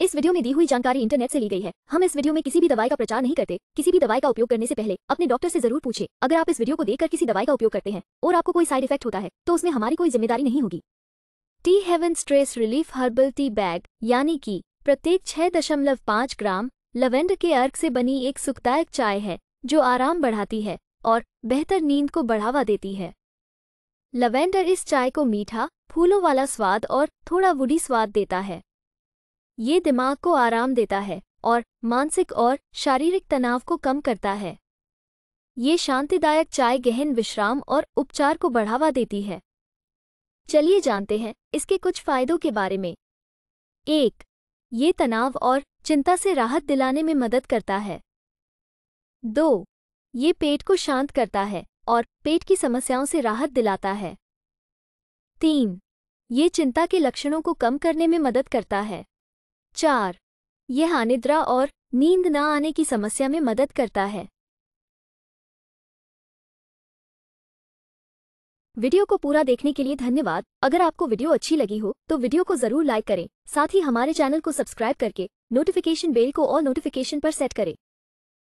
इस वीडियो में दी हुई जानकारी इंटरनेट से ली गई है हम इस वीडियो में किसी भी दवाई का प्रचार नहीं करते किसी भी दवाई का उपयोग करने से पहले अपने डॉक्टर से जरूर पूछे अगर आप इस वीडियो को देखकर किसी दवाई का उपयोग करते हैं और आपको कोई साइड इफेक्ट होता है तो उसमें हमारी कोई जिम्मेदारी नहीं होगी tea heaven stress relief herbal tea bag यानी की प्रत्येक छह दशमलव ग्राम लवेंडर के अर्क से बनी एक सुखदायक चाय है जो आराम बढ़ाती है और बेहतर नींद को बढ़ावा देती है लवेंडर इस चाय को मीठा फूलों वाला स्वाद और थोड़ा वुडी स्वाद देता है ये दिमाग को आराम देता है और मानसिक और शारीरिक तनाव को कम करता है ये शांतिदायक चाय गहन विश्राम और उपचार को बढ़ावा देती है चलिए जानते हैं इसके कुछ फायदों के बारे में एक ये तनाव और चिंता से राहत दिलाने में मदद करता है दो ये पेट को शांत करता है और पेट की समस्याओं से राहत दिलाता है तीन ये चिंता के लक्षणों को कम करने में मदद करता है चार यह अनिद्रा और नींद न आने की समस्या में मदद करता है वीडियो को पूरा देखने के लिए धन्यवाद अगर आपको वीडियो अच्छी लगी हो तो वीडियो को जरूर लाइक करें साथ ही हमारे चैनल को सब्सक्राइब करके नोटिफिकेशन बेल को और नोटिफिकेशन पर सेट करें